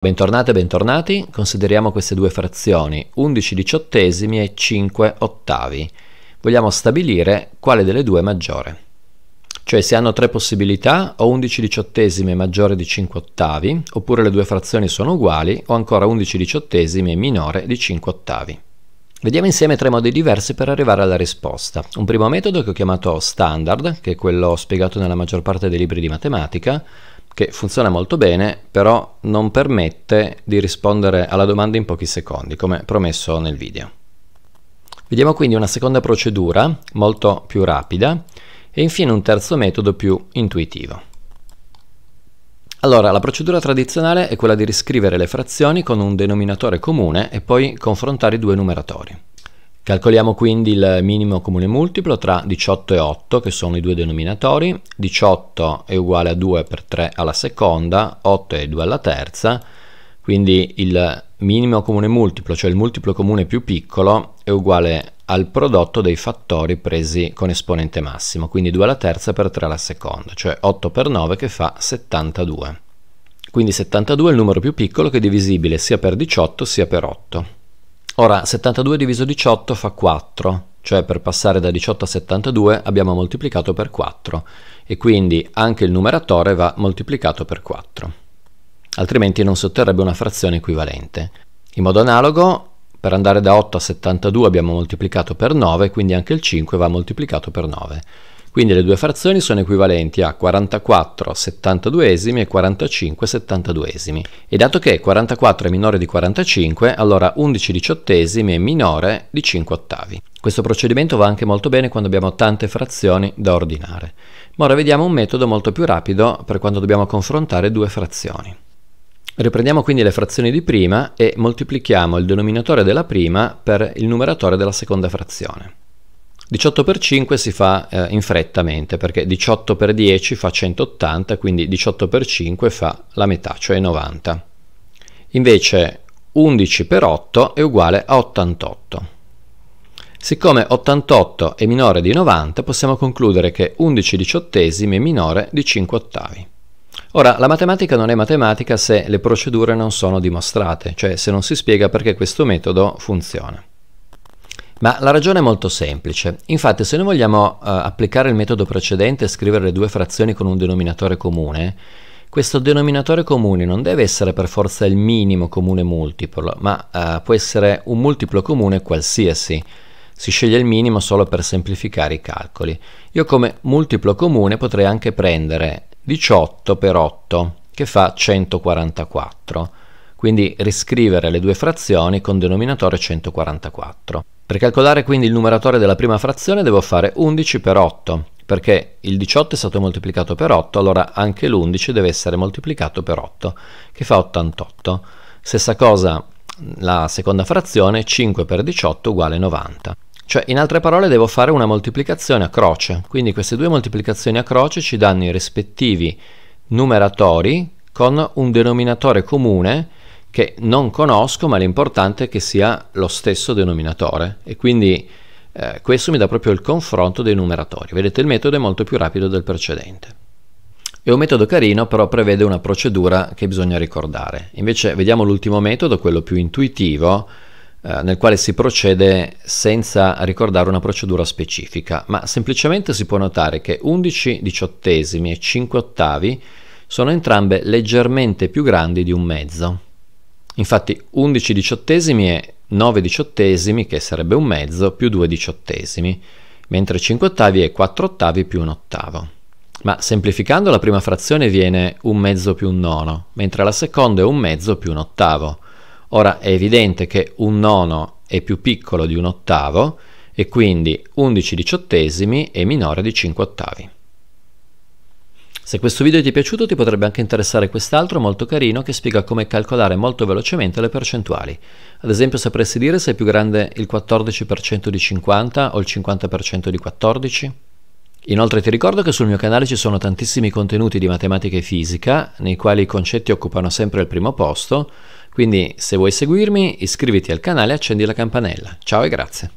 Bentornate e bentornati, consideriamo queste due frazioni 11 diciottesimi e 5 ottavi. Vogliamo stabilire quale delle due è maggiore. Cioè se hanno tre possibilità, o 11 diciottesimi è maggiore di 5 ottavi, oppure le due frazioni sono uguali, o ancora 11 diciottesimi è minore di 5 ottavi. Vediamo insieme tre modi diversi per arrivare alla risposta. Un primo metodo che ho chiamato standard, che è quello spiegato nella maggior parte dei libri di matematica, che funziona molto bene, però non permette di rispondere alla domanda in pochi secondi, come promesso nel video. Vediamo quindi una seconda procedura, molto più rapida, e infine un terzo metodo più intuitivo. Allora, la procedura tradizionale è quella di riscrivere le frazioni con un denominatore comune e poi confrontare i due numeratori. Calcoliamo quindi il minimo comune multiplo tra 18 e 8 che sono i due denominatori, 18 è uguale a 2 per 3 alla seconda, 8 è 2 alla terza, quindi il minimo comune multiplo, cioè il multiplo comune più piccolo, è uguale al prodotto dei fattori presi con esponente massimo, quindi 2 alla terza per 3 alla seconda, cioè 8 per 9 che fa 72. Quindi 72 è il numero più piccolo che è divisibile sia per 18 sia per 8. Ora, 72 diviso 18 fa 4, cioè per passare da 18 a 72 abbiamo moltiplicato per 4 e quindi anche il numeratore va moltiplicato per 4, altrimenti non si otterrebbe una frazione equivalente. In modo analogo, per andare da 8 a 72 abbiamo moltiplicato per 9, quindi anche il 5 va moltiplicato per 9. Quindi le due frazioni sono equivalenti a 44 72esimi e 45 72esimi. E dato che 44 è minore di 45, allora 11 diciottesimi è minore di 5 ottavi. Questo procedimento va anche molto bene quando abbiamo tante frazioni da ordinare. Ma ora vediamo un metodo molto più rapido per quando dobbiamo confrontare due frazioni. Riprendiamo quindi le frazioni di prima e moltiplichiamo il denominatore della prima per il numeratore della seconda frazione. 18 per 5 si fa eh, in fretta mente perché 18 per 10 fa 180, quindi 18 per 5 fa la metà, cioè 90. Invece 11 per 8 è uguale a 88. Siccome 88 è minore di 90, possiamo concludere che 11 diciottesimi è minore di 5 ottavi. Ora, la matematica non è matematica se le procedure non sono dimostrate, cioè se non si spiega perché questo metodo funziona. Ma la ragione è molto semplice. Infatti, se noi vogliamo uh, applicare il metodo precedente e scrivere le due frazioni con un denominatore comune, questo denominatore comune non deve essere per forza il minimo comune multiplo, ma uh, può essere un multiplo comune qualsiasi. Si sceglie il minimo solo per semplificare i calcoli. Io come multiplo comune potrei anche prendere 18 per 8, che fa 144. Quindi riscrivere le due frazioni con denominatore 144. Per calcolare quindi il numeratore della prima frazione devo fare 11 per 8, perché il 18 è stato moltiplicato per 8, allora anche l'11 deve essere moltiplicato per 8, che fa 88. Stessa cosa la seconda frazione, 5 per 18 uguale 90. Cioè, in altre parole, devo fare una moltiplicazione a croce. Quindi queste due moltiplicazioni a croce ci danno i rispettivi numeratori con un denominatore comune che non conosco, ma l'importante è che sia lo stesso denominatore e quindi eh, questo mi dà proprio il confronto dei numeratori. Vedete il metodo è molto più rapido del precedente. È un metodo carino, però prevede una procedura che bisogna ricordare. Invece vediamo l'ultimo metodo, quello più intuitivo, eh, nel quale si procede senza ricordare una procedura specifica, ma semplicemente si può notare che 11 diciottesimi e 5 ottavi sono entrambe leggermente più grandi di un mezzo. Infatti 11 diciottesimi è 9 diciottesimi, che sarebbe un mezzo, più 2 diciottesimi, mentre 5 ottavi è 4 ottavi più un ottavo. Ma semplificando la prima frazione viene un mezzo più un nono, mentre la seconda è un mezzo più un ottavo. Ora è evidente che un nono è più piccolo di un ottavo e quindi 11 diciottesimi è minore di 5 ottavi. Se questo video ti è piaciuto ti potrebbe anche interessare quest'altro molto carino che spiega come calcolare molto velocemente le percentuali. Ad esempio sapresti dire se è più grande il 14% di 50 o il 50% di 14? Inoltre ti ricordo che sul mio canale ci sono tantissimi contenuti di matematica e fisica, nei quali i concetti occupano sempre il primo posto, quindi se vuoi seguirmi iscriviti al canale e accendi la campanella. Ciao e grazie!